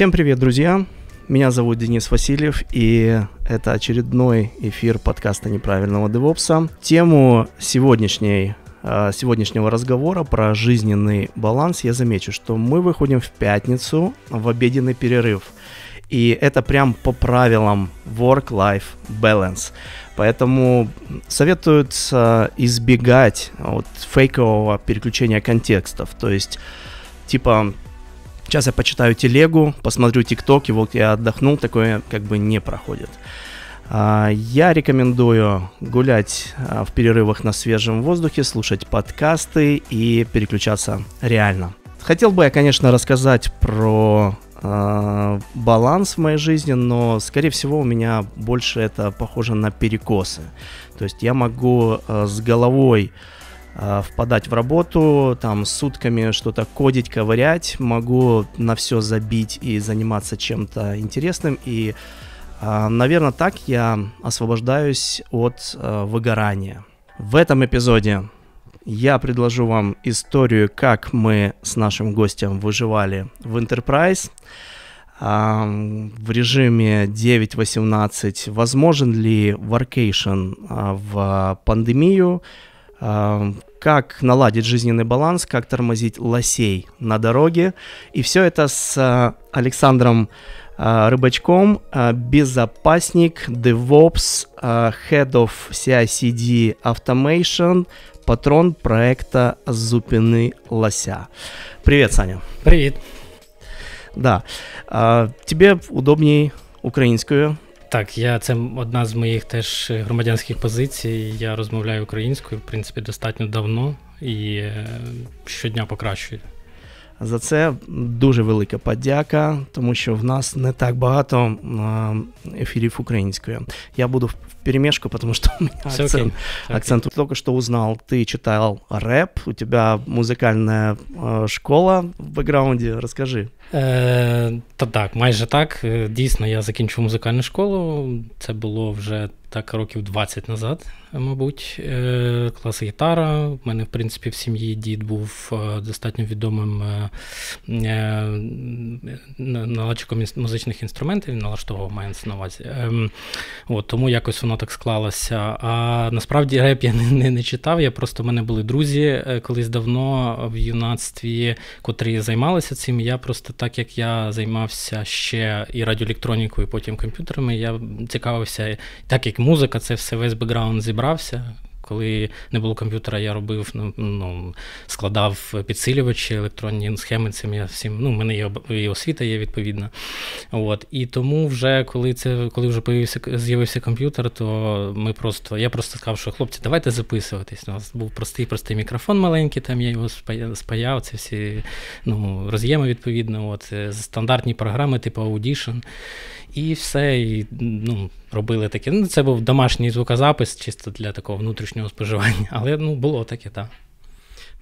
Всем привет, друзья! Меня зовут Денис Васильев, и это очередной эфир подкаста «Неправильного девопса». Тему сегодняшней э, сегодняшнего разговора про жизненный баланс, я замечу, что мы выходим в пятницу в обеденный перерыв. И это прям по правилам work-life balance. Поэтому советуют избегать вот фейкового переключения контекстов. То есть, типа, Сейчас я почитаю телегу, посмотрю ТикТок, и вот я отдохнул, такое как бы не проходит. А, я рекомендую гулять а, в перерывах на свежем воздухе, слушать подкасты и переключаться реально. Хотел бы я, конечно, рассказать про э, баланс в моей жизни, но, скорее всего, у меня больше это похоже на перекосы. То есть я могу э, с головой а, впадать в работу, там сутками что-то кодить, ковырять, могу на все забить и заниматься чем-то интересным. И, а, наверное, так я освобождаюсь от а, выгорания. В этом эпизоде я предложу вам историю, как мы с нашим гостем выживали в Enterprise в режиме 9.18. Возможен ли варкейшн в пандемию? как наладить жизненный баланс, как тормозить лосей на дороге. И все это с а, Александром а, Рыбачком, а, безопасник, DevOps, Head of CICD Automation, патрон проекта «Зупины лося». Привет, Саня. Привет. Да. Тебе удобнее украинскую Так, я це одна з моїх теж громадянських позицій. Я розмовляю українською, в принципі, достатньо давно і е, щодня покращую. За це дуже велика подяка, тому що в нас не так багато ефірів української. Я буду в перемішку, тому що у меня Все акцент. Okay. акцент. Okay. Только что узнал, ты читал рэп, у тебе музикальна школа в бэкграунде. Розкажи Е, Та так, майже так. Е, дійсно, я закінчив музикальну школу. Це було вже так років 20 назад мабуть, е, клас гітара. У мене, в принципі, в сім'ї дід був е, достатньо відомим е, наладчиком музичних інструментів, налаштовував мається на увазі. Ем, от, Тому якось воно так склалося. А насправді реп я не, не, не читав. Я просто в мене були друзі колись давно в юнацтві, котрі займалися цим. Я просто так як я займався ще і радіоелектронікою, і потім комп'ютерами, я цікавився, так як музика, це все весь бекграунд зібрав розібрався. Коли не було комп'ютера, я робив, ну, ну, складав підсилювачі, електронні схеми. Цим я всім. Ну, в мене є і освіта є відповідна. От. І тому, вже коли це коли вже появився, з'явився комп'ютер, то ми просто я просто сказав, що хлопці, давайте записуватись. У нас був простий, простий мікрофон маленький, там я його спаяв, це всі ну, роз'єми відповідно. От, е, Стандартні програми, типу Audition. І все. І, ну, робили таке. Ну, це був домашній звукозапис, чисто для такого внутрішнього споживання, але ну було таке, так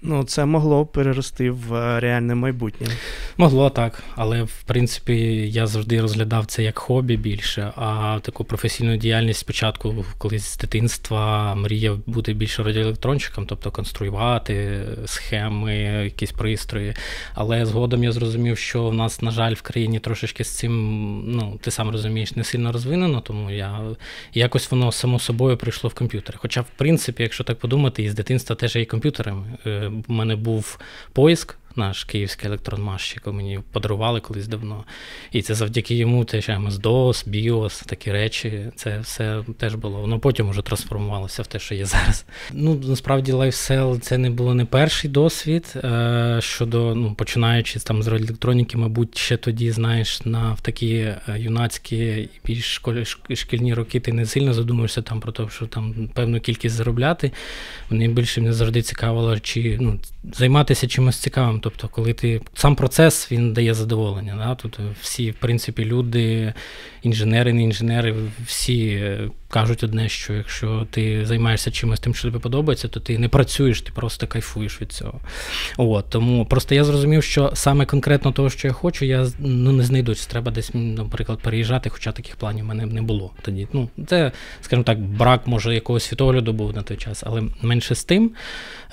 ну це могло перерости в е, реальне майбутнє. Могло так, але в принципі я завжди розглядав це як хобі більше. А таку професійну діяльність спочатку, коли з дитинства мріяв бути більше радіоелектронщиком, тобто конструювати схеми, якісь пристрої. Але згодом я зрозумів, що в нас, на жаль, в країні трошечки з цим, ну ти сам розумієш, не сильно розвинено, тому я якось воно само собою прийшло в комп'ютери. Хоча, в принципі, якщо так подумати, і з дитинства теж є комп'ютерами. Е, мене був поиск наш київський електронмаш, яку мені подарували колись давно. І це завдяки йому теж MS-DOS, BIOS, такі речі. Це все теж було. Воно потім вже трансформувалося в те, що є зараз. Ну, насправді, LifeSell це не було не перший досвід. Е, щодо, ну, починаючи там з електроніки, мабуть, ще тоді, знаєш, на в такі е, юнацькі і більш шкільні роки ти не сильно задумуєшся там про те, що там певну кількість заробляти. Мені більше мене завжди цікавило, чи ну, займатися чимось цікавим тобто, коли ти сам процес він дає задоволення. Да? Тут всі, в принципі, люди інженери, не інженери, всі е, кажуть одне, що якщо ти займаєшся чимось тим, що тобі подобається, то ти не працюєш, ти просто кайфуєш від цього. От, Тому просто я зрозумів, що саме конкретно того, що я хочу, я ну, не знайду. Чи треба десь, наприклад, переїжджати, хоча таких планів в мене не було тоді. Ну, Це, скажімо так, брак, може, якогось світогляду був на той час, але менше з тим.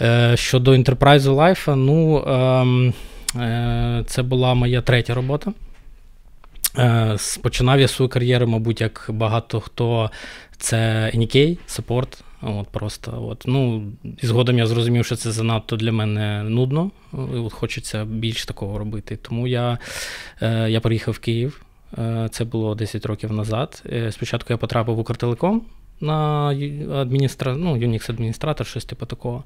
Е, щодо Enterprise Life, ну. Ем, е, це була моя третя робота. Е, Починав я свою кар'єру, мабуть, як багато хто це NK, саппорт. От просто от. Ну, і згодом я зрозумів, що це занадто для мене нудно. От Хочеться більш такого робити. Тому я, е, я переїхав в Київ. Е, це було 10 років назад. Спочатку я потрапив в Укртелеком на адміністра... ну, Unix адміністратор, щось типу такого.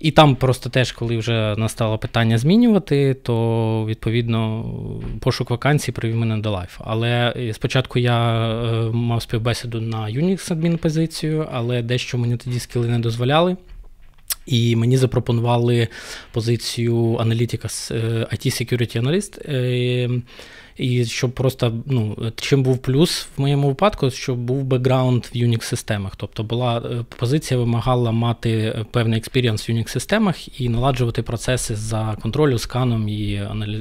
І там просто теж, коли вже настало питання змінювати, то відповідно пошук вакансій привів мене до лайф. Але е, спочатку я е, мав співбесіду на Unix адмінпозицію, але дещо мені тоді скіли не дозволяли. І мені запропонували позицію аналітика е, IT Security Analyst. І щоб просто ну, чим був плюс в моєму випадку, щоб був бекграунд в unix системах Тобто була е, позиція вимагала мати е, певний експіріанс в unix системах і наладжувати процеси за контролю, сканом і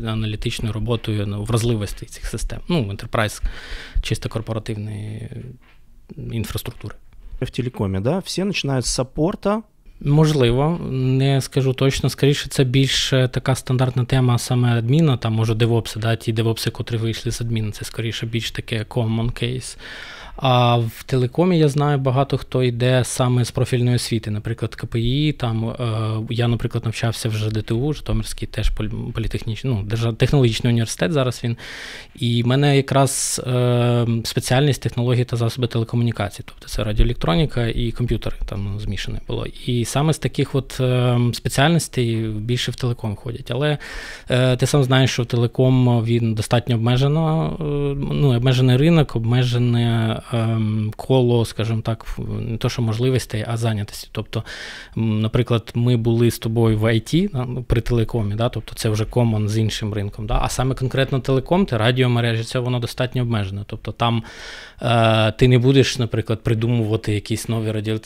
аналітичною роботою ну, вразливості цих систем. Ну, Enterprise чисто корпоративної е, інфраструктури. В телекоме, да, всі починають з саппорта, Можливо, не скажу точно. Скоріше, це більш е, така стандартна тема саме адміна, там може DevOps, да, ті девопси, котрі вийшли з адміна, це скоріше більш таке common case. А в телекомі я знаю багато хто йде саме з профільної освіти, наприклад, КПІ. Там е, я, наприклад, навчався вже ДТУ, Житомирський теж політехнічний ну, технологічний університет. Зараз він. І в мене якраз е, спеціальність технології та засоби телекомунікації, тобто це радіоелектроніка і комп'ютери там змішане було. І саме з таких от е, спеціальностей більше в телеком ходять. Але ти сам знаєш, що в телеком він достатньо обмежено, ну обмежений ринок, обмежене. Ем, коло, скажімо так, не то, що можливостей, а зайнятості. Тобто, наприклад, ми були з тобою в IT при телекомі, да, тобто це вже комон з іншим ринком. Да, А саме конкретно телеком, ти радіомережі, це воно достатньо обмежено. Тобто там е, ти не будеш, наприклад, придумувати якісь нові радіо,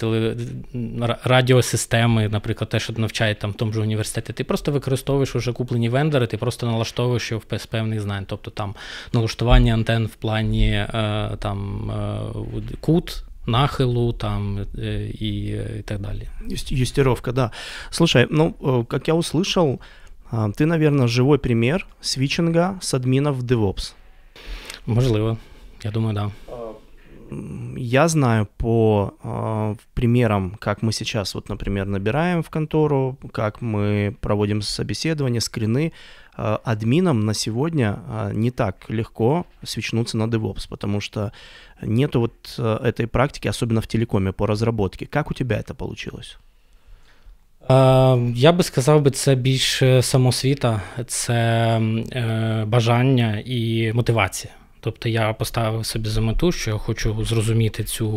радіосистеми, наприклад, те, що навчає там в тому ж університеті. Ти просто використовуєш уже куплені вендори, ти просто налаштовуєш його в певних знань. Тобто там налаштування антенн в плані е, там. Е, кут нахилу там э, и, э, и так далее. Юстировка, да. Слушай, ну, э, как я услышал, а, ты, наверное, живой пример свичинга с админов в DevOps. Можливо, я думаю, да. А, я знаю по э, примерам, как мы сейчас, вот, например, набираем в контору, как мы проводим собеседование, скрины, Э, админам на сегодня э, не так легко свечнуться на DevOps, потому что нету вот э, этой практики, особенно в телекоме, по разработке. Как у тебя это получилось? Я би сказав би, це більш самосвіта, це бажання і мотивація. Тобто я поставив собі за мету, що я хочу зрозуміти цю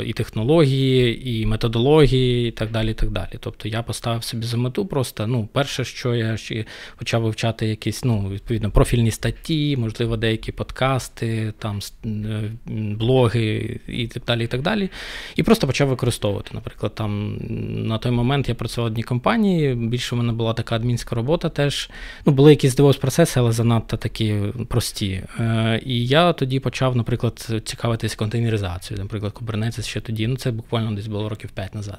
е, і технології, і методології, і так далі. так далі. Тобто я поставив собі за мету просто, ну, перше, що я ще почав вивчати якісь, ну, відповідно, профільні статті, можливо, деякі подкасти, там е, блоги і так далі. І так далі. І просто почав використовувати. Наприклад, там на той момент я працював в одній компанії, більше в мене була така адмінська робота теж. Ну, Були якісь дивові процеси, але занадто такі прості. Е, і я тоді почав, наприклад, цікавитись контейнеризацією. Наприклад, Kubernetes ще тоді, ну це буквально десь було років 5 назад.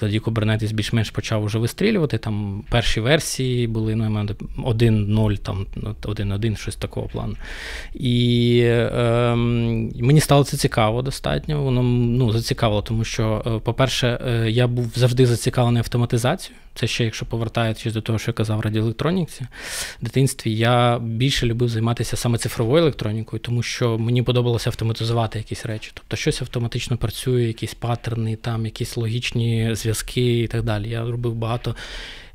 Тоді Kubernetes більш-менш почав уже вистрілювати. Там перші версії були ну, 1.0, там 1.1, ну, щось такого плану. І е, мені стало це цікаво достатньо. Воно ну, зацікавило, тому що, е, по-перше, е, я був завжди зацікавлений автоматизацією. Це ще, якщо повертаючись до того, що я казав в радіоелектроніці, в дитинстві я більше любив займатися саме цифровою електронікою, тому що мені подобалося автоматизувати якісь речі. Тобто щось автоматично працює, якісь паттерни, там якісь логічні зв'язки і так далі. Я робив багато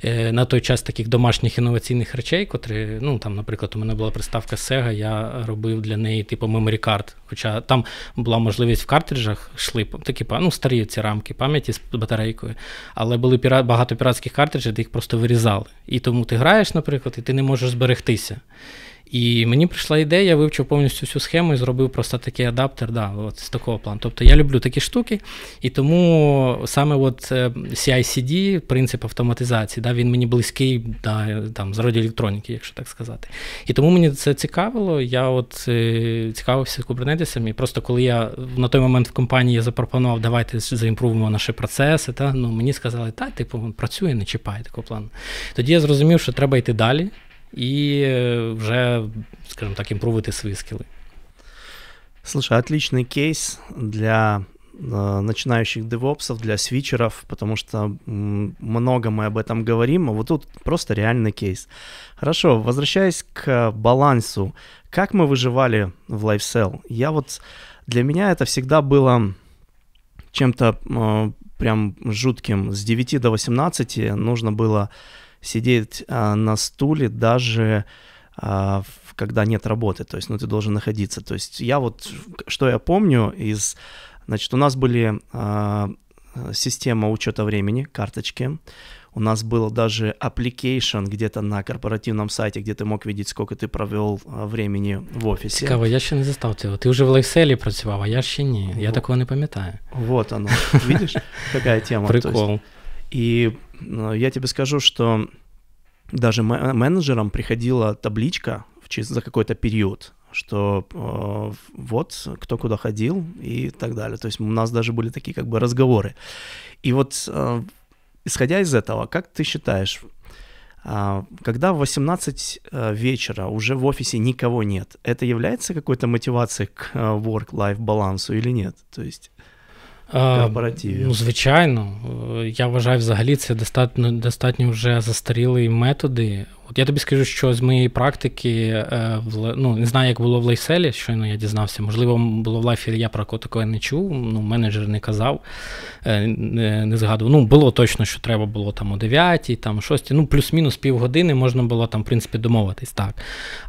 Е, на той час таких домашніх інноваційних речей, котрі, ну там, наприклад, у мене була приставка Sega, я робив для неї типу memory card, Хоча там була можливість в картриджах йшли такі ну, старі ці рамки пам'яті з батарейкою. Але були піра... багато піратських картриджів, де їх просто вирізали. І тому ти граєш, наприклад, і ти не можеш зберегтися. І мені прийшла ідея, я вивчив повністю всю схему і зробив просто такий адаптер да, от з такого плану. Тобто я люблю такі штуки, і тому саме от е, ci принцип автоматизації, да, він мені близький да, там, з роді електроніки, якщо так сказати. І тому мені це цікавило. Я от е, цікавився кубернетисом, і просто коли я на той момент в компанії запропонував, давайте заімпрувимо наші процеси, та, ну, мені сказали, та, типу, працює, не чіпай такого плану. Тоді я зрозумів, що треба йти далі. і вже, э, скажімо так, імпровити свої скіли. Слушай, отличный кейс для э, начинающих девопсов, для свитчеров, потому что много мы об этом говорим, а вот тут просто реальный кейс. Хорошо, возвращаясь к балансу, как мы выживали в LiveSell? Я вот, для меня это всегда было чем-то э, прям жутким. С 9 до 18 нужно было сидеть а, на стуле даже а, когда нет работы, то есть, ну, ты должен находиться. То есть я вот, что я помню из, значит, у нас были а, система учета времени, карточки, у нас был даже application где-то на корпоративном сайте, где ты мог видеть, сколько ты провел а, времени в офисе. Цікаво, я еще не застав цього. ты уже в Лайселі працював, а я ще ні. Я вот. такого не пам'ятаю. Вот оно. видишь, какая тема. Прикол. Есть, і Э, я тебе скажу, что даже менеджерам приходила табличка за какой-то период, что э, вот кто куда ходил и так далее. То есть у нас даже были такие как бы разговоры. И вот э, исходя из этого, как ты считаешь, э, когда в 18 э, вечера уже в офисе никого нет, это является какой-то мотивацией к э, work-life балансу или нет? То есть корпоративі. Ну, звичайно, я вважаю, взагалі це достатньо достатньо вже застарілі методи. От я тобі скажу, що з моєї практики, е, ну не знаю, як було в лейселі, щойно я дізнався. Можливо, було в лайфі, я про такого не чув. Ну, менеджер не казав, е, не згадував. Ну, було точно, що треба було там о 9, там о 6, ну плюс-мінус півгодини можна було там, в принципі, домовитись так.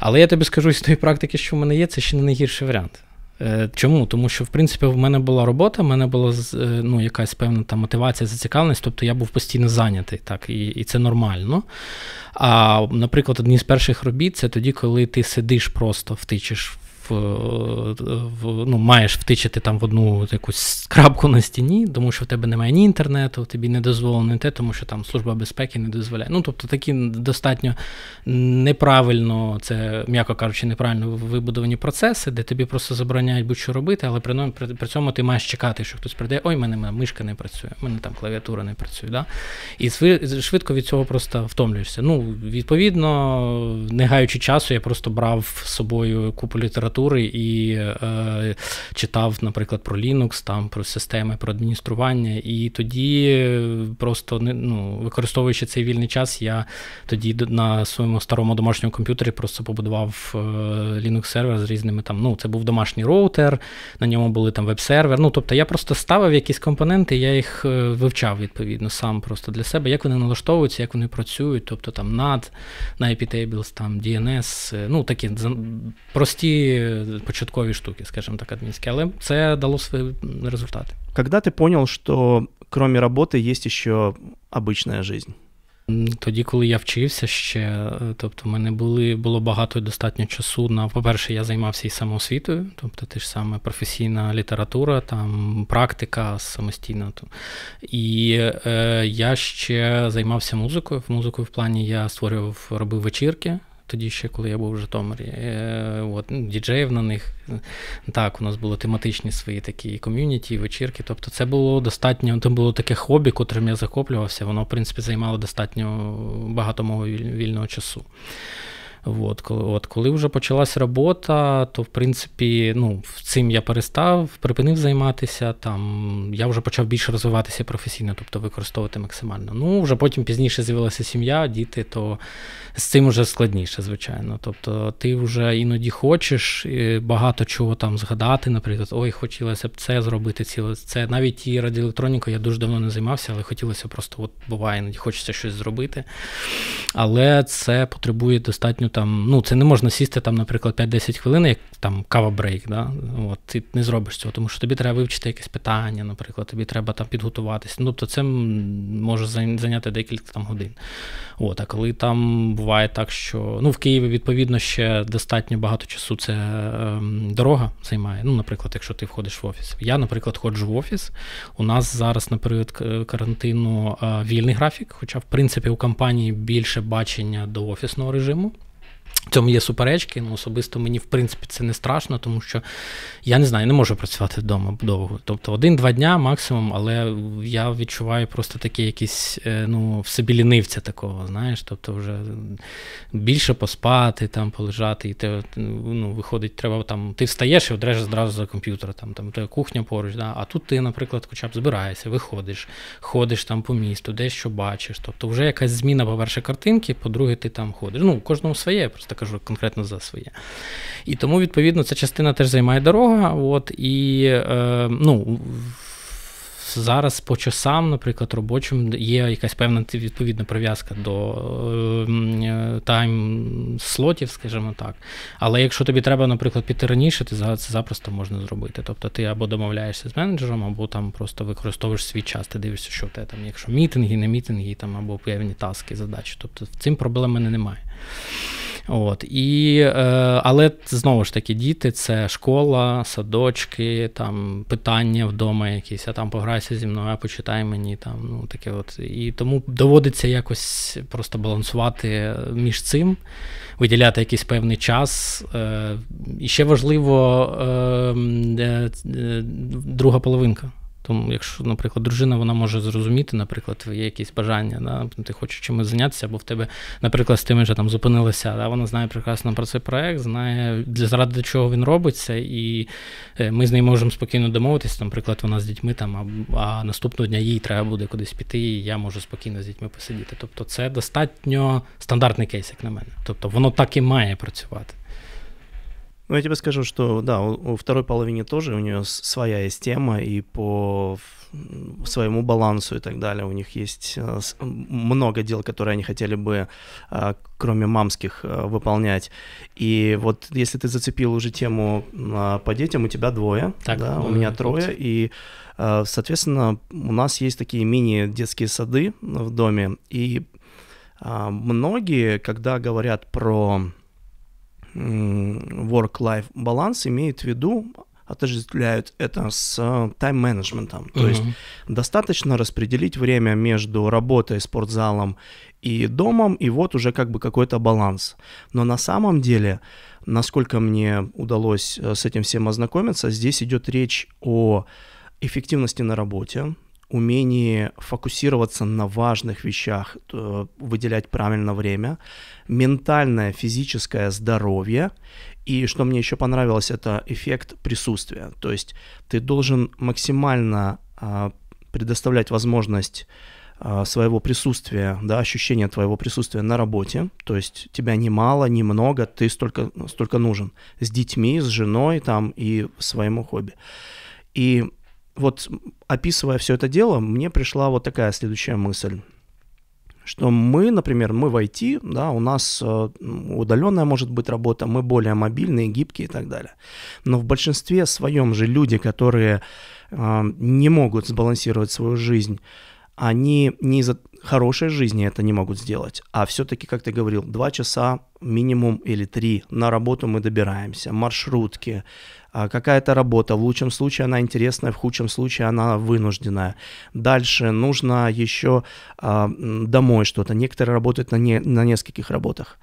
Але я тобі скажу з тої практики, що в мене є, це ще не найгірший варіант. Е, чому? Тому що, в принципі, в мене була робота, в мене була е, ну, якась певна там мотивація, зацікавленість, тобто я був постійно зайнятий, так, і і це нормально. А, наприклад, одні з перших робіт це тоді, коли ти сидиш просто втичиш Е, в, ну, маєш втичити там в одну якусь крапку на стіні, тому що в тебе немає ні інтернету, тобі не дозволено те, тому що там служба безпеки не дозволяє. Ну тобто такі достатньо неправильно, це м'яко кажучи, неправильно вибудовані процеси, де тобі просто забороняють будь-що робити, але при, при, при цьому ти маєш чекати, що хтось прийде. Ой, в мене мишка не працює, в мене там клавіатура не працює. Да? І швидко від цього просто втомлюєшся. Ну, відповідно, не гаючи часу, я просто брав з собою купу літератури літератури і е, читав, наприклад, про Linux, там про системи, про адміністрування. І тоді е, просто ну, використовуючи цей вільний час, я тоді на своєму старому домашньому комп'ютері просто побудував е, Linux сервер з різними там. Ну, це був домашній роутер, на ньому були там веб-сервер. Ну, тобто я просто ставив якісь компоненти, я їх е, вивчав відповідно сам просто для себе, як вони налаштовуються, як вони працюють, тобто там NAT, на IP Tables, там DNS, ну такі прості початкові штуки, скажімо так, адмінські. Але це дало свої результати. Когда ти зрозумів, що крім роботи є ще обична життя? Тоді, коли я вчився ще, е, тобто в мене були, було багато і достатньо часу на, по-перше, я займався і самоосвітою, тобто те ж саме професійна література, там практика самостійна. І е, я ще займався музикою. В музику в плані я створював, робив вечірки тоді ще, коли я був в Житомирі. Е, от, ну, Діджеїв на них. Так, у нас були тематичні свої такі ком'юніті, вечірки. Тобто це було достатньо, це було таке хобі, котрим я захоплювався. Воно, в принципі, займало достатньо багато мого вільного часу. От коли, от, коли вже почалась робота, то в принципі ну, цим я перестав, припинив займатися. Там я вже почав більше розвиватися професійно, тобто використовувати максимально. Ну вже потім пізніше з'явилася сім'я, діти, то з цим вже складніше, звичайно. Тобто, ти вже іноді хочеш багато чого там згадати, наприклад, ой, хотілося б це зробити, ціле це. Навіть і радіоелектронікою я дуже давно не займався, але хотілося просто, от буває, іноді хочеться щось зробити. Але це потребує достатньо там, ну це не можна сісти, там, наприклад, 5-10 хвилин, як там кава-брейк. да? От, Ти не зробиш цього, тому що тобі треба вивчити якесь питання, наприклад, тобі треба там підготуватися. Ну, тобто це може зайняти декілька там годин. От, А коли там буває так, що ну, в Києві, відповідно, ще достатньо багато часу це е, дорога займає. Ну, Наприклад, якщо ти входиш в офіс. Я, наприклад, ходжу в офіс. У нас зараз на період карантину е, вільний графік, хоча, в принципі, у компанії більше бачення до офісного режиму цьому є суперечки, ну особисто мені в принципі це не страшно, тому що я не знаю, не можу працювати вдома довго. Тобто один-два дня максимум, але я відчуваю просто таке якісь е, ну, в собі лінивця такого, знаєш, тобто вже більше поспати, там, полежати, і ти ну, виходить, треба там, ти встаєш і одразу зразу за комп'ютер, там, там то кухня поруч, да? а тут ти, наприклад, хоча б збираєшся, виходиш, ходиш там по місту, дещо бачиш. Тобто вже якась зміна, по-перше, картинки, по-друге, ти там ходиш. Ну, кожному своє просто та кажу конкретно за своє. І тому, відповідно, ця частина теж займає дорога. От, І е, ну, зараз по часам, наприклад, робочим є якась певна відповідна прив'язка до ем, е, тайм-слотів, скажімо так. Але якщо тобі треба, наприклад, піти раніше, ти це запросто можна зробити. Тобто ти або домовляєшся з менеджером, або там просто використовуєш свій час, ти дивишся, що в тебе там, якщо мітинги, не мітинги, там або певні таски, задачі. Тобто цим проблем мене немає. От, і, е, Але знову ж таки, діти це школа, садочки, там питання вдома якісь, а там пограйся зі мною, а почитай мені. там, ну, таке от. І тому доводиться якось просто балансувати між цим, виділяти якийсь певний час. Е, І ще важливо ем, е, друга половинка. Тому, якщо, наприклад, дружина вона може зрозуміти, наприклад, твоє якісь бажання, да, ти хочеш чимось зайнятися, або в тебе, наприклад, з тими же там зупинилася, да, вона знає прекрасно про цей проект, знає заради чого він робиться, і е, ми з нею можемо спокійно домовитися. Наприклад, вона з дітьми там, а, а наступного дня їй треба буде кудись піти, і я можу спокійно з дітьми посидіти. Тобто, це достатньо стандартний кейс, як на мене. Тобто воно так і має працювати. Ну, я тебе скажу, что да, у, у второй половины тоже у нее своя есть тема, и по своему балансу и так далее у них есть э, много дел, которые они хотели бы, э, кроме мамских, э, выполнять. И вот если ты зацепил уже тему а, по детям, у тебя двое, так, да, у меня трое, вот. и Соответственно, у нас есть такие мини-детские сады в доме, и а, многие, когда говорят про work-life баланс имеют в виду отождествляют это с тайм-менеджментом. Э, uh-huh. То есть достаточно распределить время между работой, спортзалом и домом, и вот уже как бы какой-то баланс. Но на самом деле, насколько мне удалось э, с этим всем ознакомиться, здесь идет речь о эффективности на работе, умение фокусироваться на важных вещах, э, выделять правильно время, ментальное, физическое здоровье. И что мне еще понравилось, это эффект присутствия. То есть ты должен максимально а, предоставлять возможность а, своего присутствия, да, ощущения твоего присутствия на работе, то есть тебя не мало, не много, ты столько, столько нужен с детьми, с женой там и своему хобби. И вот описывая все это дело, мне пришла вот такая следующая мысль что мы, например, мы в IT, да, у нас э, удаленная может быть работа, мы более мобильные, гибкие и так далее. Но в большинстве своем же люди, которые э, не могут сбалансировать свою жизнь, они не из-за хорошей жизни это не могут сделать. А все-таки, как ты говорил, два часа минимум или три на работу мы добираемся, маршрутки, а, какая-то работа, в лучшем случае она интересная, в худшем случае она вынужденная. Дальше нужно еще а, домой что-то. Некоторые работают на, не, на нескольких работах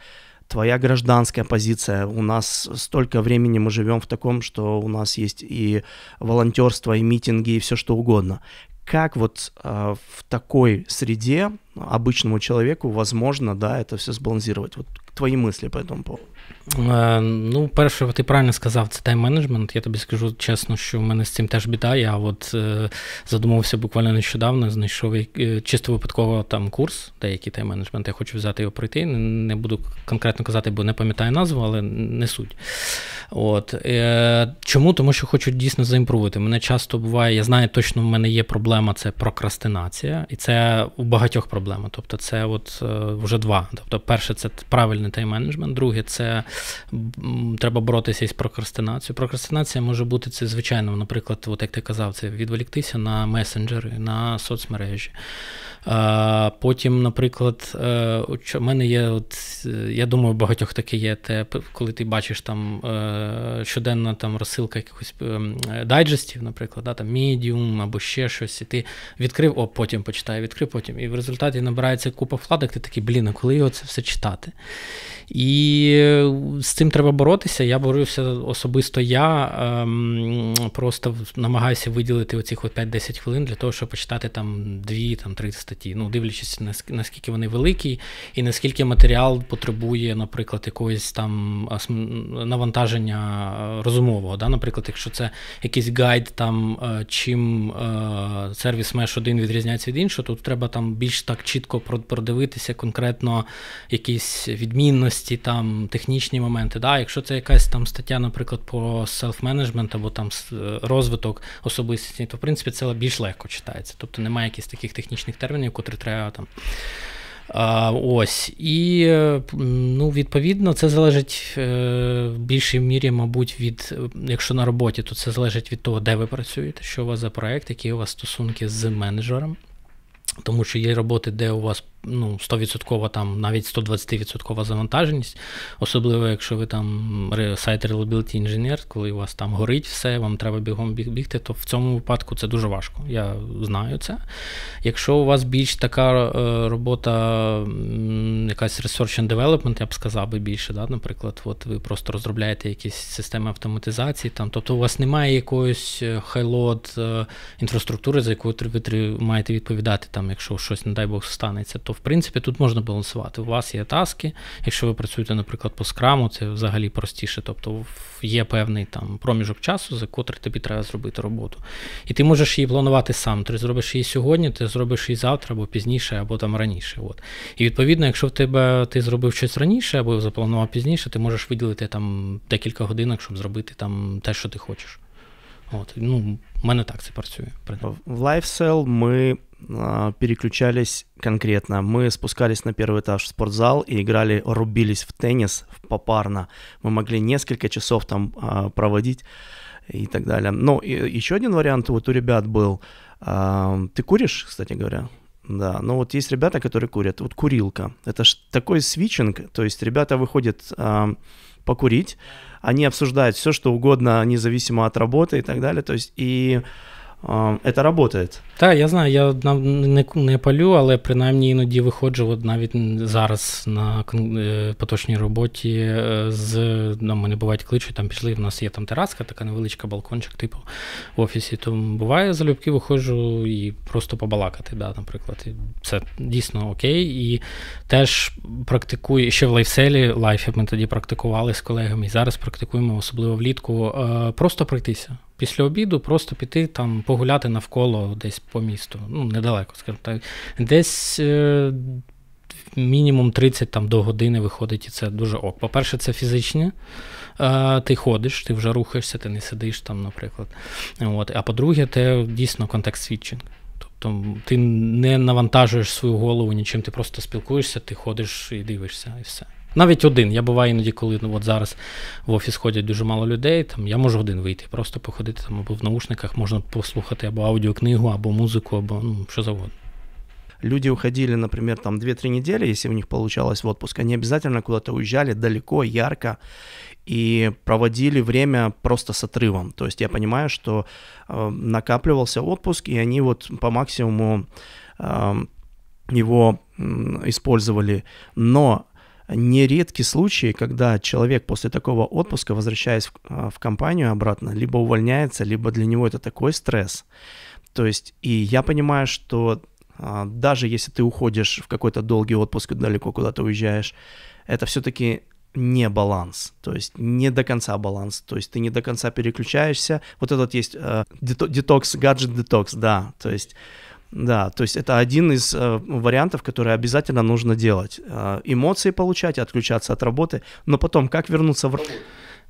твоя гражданская позиция. У нас столько времени мы живем в таком, что у нас есть и волонтерство, и митинги, и все что угодно. как вот э, в такой среде обычному человеку возможно, да, это все сбалансировать? Вот твои мысли по этому поводу. Е, ну, перше, ти правильно сказав, це тайм-менеджмент. Я тобі скажу чесно, що в мене з цим теж біда. Я от е, задумався буквально нещодавно, знайшов е, чисто випадково там курс, деякий тайм-менеджмент. Я хочу взяти його пройти. Не буду конкретно казати, бо не пам'ятаю назву, але не суть. От. Чому? Тому що хочу дійсно заімпрувати. Мене часто буває, я знаю, точно в мене є проблема це прокрастинація, і це у багатьох проблема. Тобто, це от вже два. Тобто, перше, це правильний тайм-менеджмент, друге, це треба боротися із прокрастинацією. Прокрастинація може бути це звичайно, наприклад, от як ти казав, це відволіктися на месенджери, на соцмережі. Потім, наприклад, е, у мене є, от, я думаю, багатьох таке є, те, коли ти бачиш там е, щоденна там розсилка якихось дайджестів, наприклад, да, там Medium або ще щось, і ти відкрив, о, потім почитаю, відкрив, потім. І в результаті набирається купа вкладок, ти такий, блін, а коли його це все читати? І е, з цим треба боротися. Я борюся особисто я ем, просто намагаюся виділити оцих 5-10 хвилин для того, щоб почитати там 2-3 там, статті. Ну, дивлячись, наскільки вони великі, і наскільки матеріал потребує, наприклад, якогось там навантаження е, розумового. Да? Наприклад, якщо це якийсь гайд, там е, чим е, сервіс Mesh 1 відрізняється від іншого, тут треба там більш так чітко продивитися конкретно якісь відмінності чисті там технічні моменти. Да? Якщо це якась там стаття, наприклад, про селф-менеджмент або там е, розвиток особистості, то в принципі це більш легко читається. Тобто немає якихось таких технічних термінів, котрі треба там. А, Ось і е, ну, відповідно це залежить е, в більшій мірі, мабуть, від якщо на роботі, то це залежить від того, де ви працюєте, що у вас за проект, які у вас стосунки з менеджером, тому що є роботи, де у вас ну, 100% там навіть 120% завантаженість, особливо, якщо ви там сайт Reliability Engineer, коли у вас там горить все, вам треба бігом бігти, то в цьому випадку це дуже важко. Я знаю це. Якщо у вас більш така е, робота, якась research and development, я б сказав би більше, да, наприклад, от ви просто розробляєте якісь системи автоматизації, там, тобто у вас немає якоїсь е, хайлот е, інфраструктури, за якою ви маєте відповідати, там, якщо щось, не дай Бог, станеться. Тобто, в принципі, тут можна балансувати. У вас є таски. Якщо ви працюєте, наприклад, по скраму, це взагалі простіше. Тобто є певний там проміжок часу, за котрий тобі треба зробити роботу. І ти можеш її планувати сам. Ти зробиш її сьогодні, ти зробиш її завтра, або пізніше, або там раніше. От. І відповідно, якщо в тебе ти зробив щось раніше, або запланував пізніше, ти можеш виділити там декілька годинок, щоб зробити там те, що ти хочеш. От, ну, в мене так це працює. В LifeSell ми а, переключались конкретно. Мы спускались на первый этаж в спортзал и играли, рубились в теннис в попарно. Мы могли несколько часов там а, проводить и так далее. Но и, еще один вариант вот у ребят был. А, ты куришь, кстати говоря? Да, но вот есть ребята, которые курят. Вот курилка. Это ж такой свичинг, то есть ребята выходят... А, покурить. Они обсуждают все, что угодно, независимо от работы и так далее. То есть и це працює. Так, я знаю, я не не палю, але принаймні іноді виходжу от навіть зараз на е, поточній роботі. Е, з, ну, Мене бувають кличуть, там пішли, в нас є там тераска, така невеличка балкончик, типу в офісі. То буває, залюбки виходжу і просто побалакати. да, Наприклад, і це дійсно окей. І теж практикую ще в лайфселі, лайфі ми тоді практикували з колегами і зараз практикуємо, особливо влітку. Е, просто пройтися після обіду просто піти там погуляти навколо десь по місту. Ну, недалеко, скажімо так. Десь. Е, мінімум 30 там, до години виходить, і це дуже ок. По-перше, це фізичне. Е, ти ходиш, ти вже рухаєшся, ти не сидиш там, наприклад. От. А по-друге, це дійсно контекст свідчень. Тобто ти не навантажуєш свою голову нічим, ти просто спілкуєшся, ти ходиш і дивишся, і все. Навіть один. Я буваю іноді, коли ну, от зараз в офіс ходять дуже мало людей, там я можу один вийти, просто походити там або в наушниках, можна послухати або аудіокнигу, або музику, або ну, що завгодно. Люди уходили, например, там 2-3 недели, если у них получалось в отпуск. Они обязательно куда-то уезжали далеко, ярко и проводили время просто с отрывом. То есть я понимаю, что э, накапливался отпуск, и они вот по максимуму э, его э, использовали. Но нередки случаи, когда человек после такого отпуска, возвращаясь в, а, в компанию обратно, либо увольняется, либо для него это такой стресс. То есть, и я понимаю, что а, даже если ты уходишь в какой-то долгий отпуск, далеко куда-то уезжаешь, это все-таки не баланс, то есть не до конца баланс, то есть ты не до конца переключаешься. Вот этот есть э, детокс, гаджет детокс, да, то есть Да, то есть это один из э, вариантов, который обязательно нужно делать. Э, эмоции получать, отключаться от работы, но потом как вернуться в работу?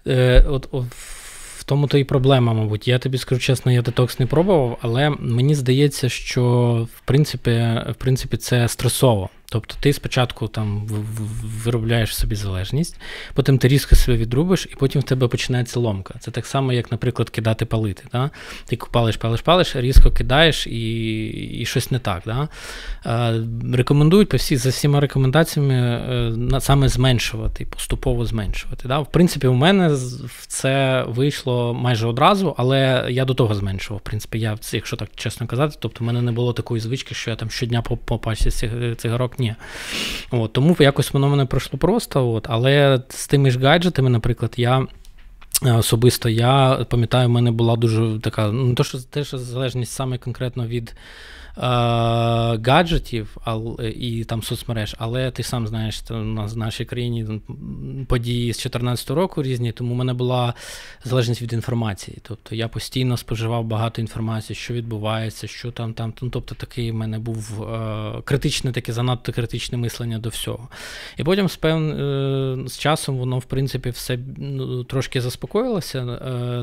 Е, э, от, в тому то і проблема, мабуть. Я тобі скажу чесно, я детокс не пробував, але мені здається, що в принципі, в принципі це стресово. Тобто ти спочатку там виробляєш собі залежність, потім ти різко себе відрубиш, і потім в тебе починається ломка. Це так само, як, наприклад, кидати палити. Да? Ти палиш, палиш, палиш, різко кидаєш і і щось не так. Да? Е, рекомендують по всі, за всіма рекомендаціями е, саме зменшувати, поступово зменшувати. Да? В принципі, у мене це вийшло майже одразу, але я до того зменшував. В принципі, я, якщо так чесно казати, тобто в мене не було такої звички, що я там щодня по, пачці е, цигарок ні. От, Тому якось воно мене пройшло просто. От, Але з тими ж гаджетами, наприклад, я. Е, особисто я пам'ятаю, в мене була дуже така, ну то що теж залежність саме конкретно від Е, гаджетів і там соцмереж, але ти сам знаєш, у нас в нашій країні події з 2014 року різні, тому в мене була залежність від інформації. Тобто я постійно споживав багато інформації, що відбувається, що там там. Тобто, такий в мене був е, критичне, таке занадто критичне мислення до всього. І потім з певним е, з часом воно, в принципі, все ну, трошки заспокоїлося.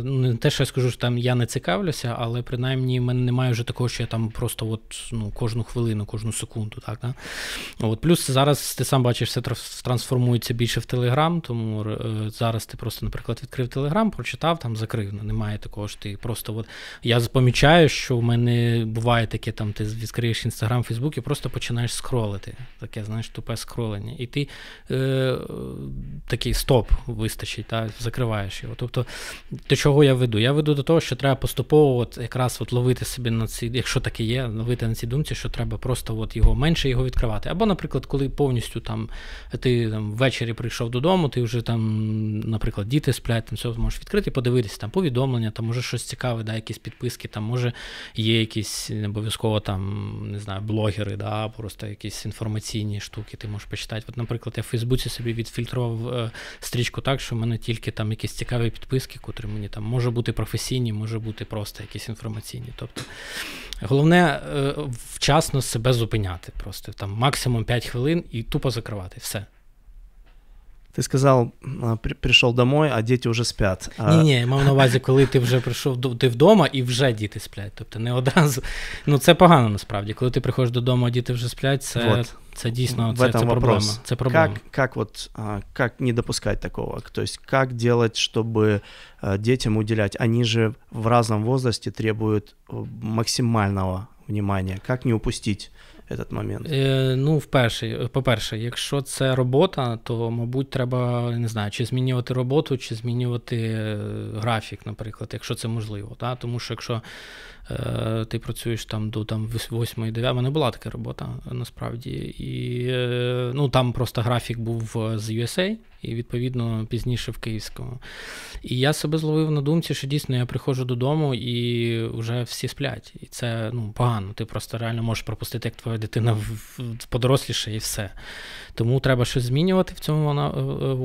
Ну, не те, що я скажу, що там я не цікавлюся, але принаймні в мене немає вже такого, що я там просто от от, ну, кожну хвилину, кожну секунду. Так, да? От, Плюс зараз ти сам бачиш, все трансформується більше в Телеграм, тому е, зараз ти просто, наприклад, відкрив Телеграм, прочитав, там закрив. Ну, Немає такого ж ти просто от, я помічаю, що в мене буває таке, там ти відкриєш Інстаграм, Фейсбук і просто починаєш скролити. Таке, знаєш, тупе скролення. І ти е, такий стоп вистачить, та закриваєш його. Тобто, до чого я веду? Я веду до того, що треба поступово от якраз от ловити собі на ці, якщо таке є, ловити на цій думці, що треба просто от його менше його відкривати. Або, наприклад, коли повністю там ти там ввечері прийшов додому, ти вже там, наприклад, діти сплять, там все можеш відкрити, подивитися там повідомлення, там може щось цікаве, да, якісь підписки, там може є якісь не обов'язково там не знаю, блогери, да, просто якісь інформаційні штуки, ти можеш почитати. От, наприклад, я в Фейсбуці собі відфільтрував Е, стрічку так, що в мене тільки там якісь цікаві підписки, котрі мені там може бути професійні, може бути просто якісь інформаційні. Тобто головне е, вчасно себе зупиняти, просто там максимум 5 хвилин і тупо закривати. Все. Ти сказав, а, прийшов домой, а діти вже спять. А ні, ні, я мав на увазі, коли ти вже прийшов ти вдома і вже діти сплять. Тобто не одразу. Ну це погано насправді. Коли ти приходиш додому, а діти вже сплять, це вот. це дійсно це, це проблема. Це проблема. Как, как вот, а, как не допускать такого? То есть как делать, чтобы детям уделять? Они же в разном возрасте требуют э, максимального внимания. Как не упустить? этот момент? Е, Ну, вперше, по-перше, якщо це робота, то мабуть треба не знаю, чи змінювати роботу, чи змінювати е, графік, наприклад, якщо це можливо. Та? Тому що якщо Е, ти працюєш там до там 8 9 У мене була така робота насправді. І е, ну, там просто графік був з USA, і відповідно пізніше в Київському. І я себе зловив на думці, що дійсно я приходжу додому і вже всі сплять. І це ну, погано. Ти просто реально можеш пропустити, як твоя дитина подоросліше і все. Тому треба щось змінювати в цьому. Е,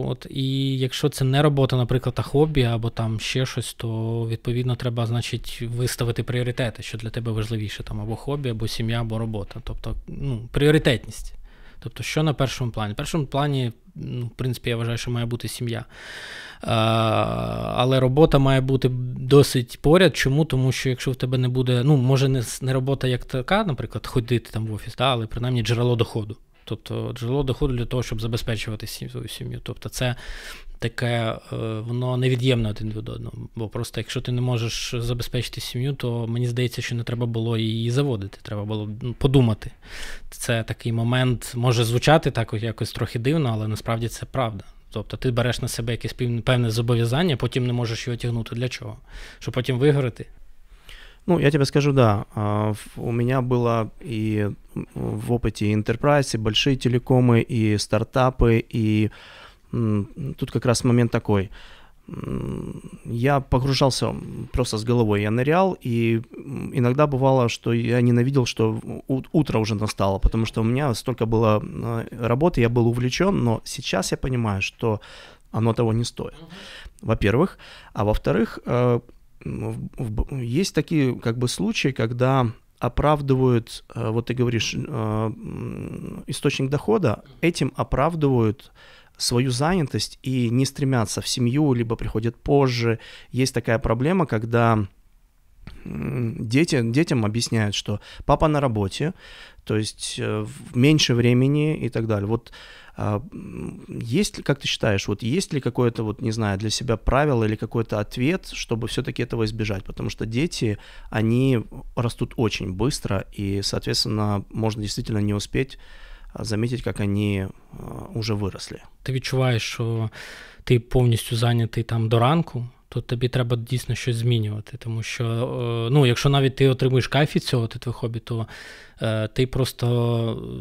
от. І якщо це не робота, наприклад, а хобі або там ще щось, то відповідно треба, значить, виставити пріоритет пріоритети, що для тебе важливіше, там або хобі, або сім'я, або робота. Тобто, ну, пріоритетність. Тобто, що на першому плані? На першому плані, ну, в принципі, я вважаю, що має бути сім'я. А, Але робота має бути досить поряд. Чому? Тому що якщо в тебе не буде, ну, може, не не робота як така, наприклад, ходити там в офіс, та, але принаймні джерело доходу. Тобто джерело доходу для того, щоб забезпечувати свою сім'ю. Тобто, це таке, е, воно невід'ємне один від одного. Бо просто якщо ти не можеш забезпечити сім'ю, то мені здається, що не треба було її заводити. Треба було ну, подумати. Це такий момент може звучати так якось трохи дивно, але насправді це правда. Тобто ти береш на себе якесь певне зобов'язання, потім не можеш його тягнути. Для чого? Щоб потім вигорити? Ну, я тебе скажу, да. У меня было и в опыте и enterprise, и большие телекомы, и стартапы, и Тут как раз момент такой. Я погружался просто с головой, я нырял, и иногда бывало, что я ненавидел, что утро уже настало, потому что у меня столько было а, работы, я был увлечен, но сейчас я понимаю, что оно того не стоит. Во-первых. А во-вторых, э, есть такие как бы случаи, когда оправдывают, э, вот ты говоришь, э, источник дохода, этим оправдывают свою занятость и не стремятся в семью, либо приходят позже. Есть такая проблема, когда дети, детям объясняют, что папа на работе, то есть э, меньше времени и так далее. Вот а, есть ли, как ты считаешь, вот есть ли какое-то, вот не знаю, для себя правило или какой-то ответ, чтобы все-таки этого избежать? Потому что дети, они растут очень быстро, и, соответственно, можно действительно не успеть заметить, как они уже виросли. Ти відчуваєш, що ти повністю зайнятий там до ранку, то тобі треба дійсно щось змінювати. Тому що, е, ну, якщо навіть ти отримуєш кайф від цього, ти твоє хобі, то Е, ти просто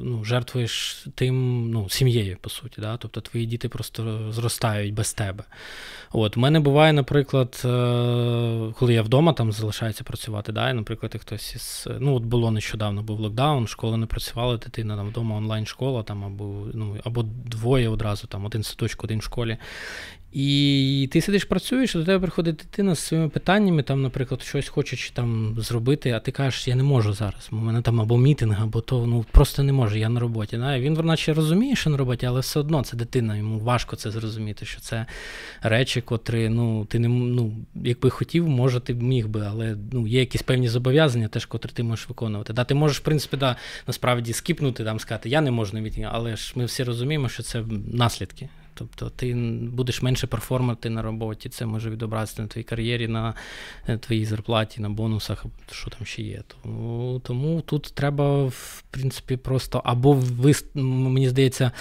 ну, жертвуєш тим ну, сім'єю, по суті. Да? Тобто твої діти просто зростають без тебе. От, У мене буває, наприклад, е, коли я вдома там залишається працювати, да? і, наприклад, хтось із. Ну, от було нещодавно, був локдаун, школа не працювала, дитина там вдома онлайн-школа, там або ну, або двоє одразу, там, один садочку, один в школі. І ти сидиш, працюєш, і до тебе приходить дитина з своїми питаннями, там, наприклад, щось хочеш там зробити, а ти кажеш, я не можу зараз. У мене там або мітинга, бо то ну просто не може, я на роботі. Да? Ну, він, наче розуміє, що на роботі, але все одно це дитина, йому важко це зрозуміти, що це речі, котрі ну, ти не ну, якби хотів, може, ти міг би, але ну, є якісь певні зобов'язання, теж, котрі ти можеш виконувати. Да, Ти можеш, в принципі, да, насправді скіпнути, там, сказати, я не можу на мітинг, але ж ми всі розуміємо, що це наслідки. Тобто ти будеш менше перформати на роботі, це може відобразити на твоїй кар'єрі, на е, твоїй зарплаті, на бонусах, що там ще є. Тому тому тут треба, в принципі, просто або ви, мені здається,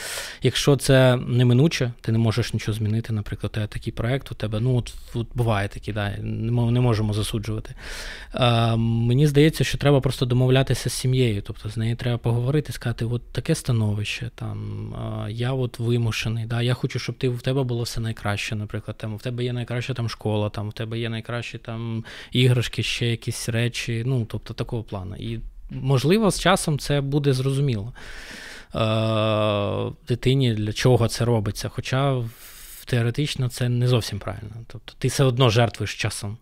якщо це неминуче, ти не можеш нічого змінити. Наприклад, тебе такий проект у тебе. Ну, от, от буває такі, да, не можемо засуджувати. Е, Мені здається, що треба просто домовлятися з сім'єю. Тобто з нею треба поговорити, сказати, от таке становище, там, я от вимушений, да, я хочу хочу, щоб ти в тебе було все найкраще. Наприклад, там в тебе є найкраща там школа, там в тебе є найкращі там іграшки, ще якісь речі. Ну, тобто такого плану. І можливо, з часом це буде зрозуміло е, дитині, для чого це робиться. Хоча теоретично це не зовсім правильно. Тобто, ти все одно жертвуєш часом,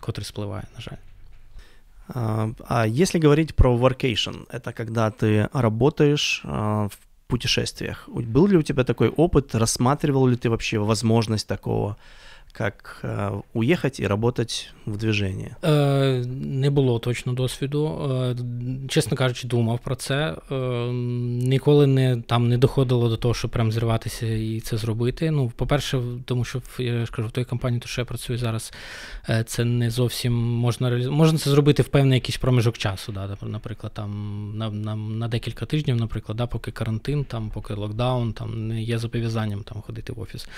котрий спливає, на жаль. А если говорить про workation, это когда ты работаешь в путешествиях. Был ли у тебя такой опыт? Рассматривал ли ты вообще возможность такого? Як э, уїхати і працювати в движенні? Е, э, Не було точно досвіду. Е, чесно кажучи, думав про це. Е, ніколи не там не доходило до того, щоб прям зриватися і це зробити. Ну, по-перше, тому що я ж в той компанії, то що я працюю зараз, е, це не зовсім можна реалізувати. Можна це зробити в певний якийсь проміжок часу. Да, Наприклад, там на на, на декілька тижнів, наприклад, да, поки карантин, там, поки локдаун, там не є зобов'язанням там ходити в офіс.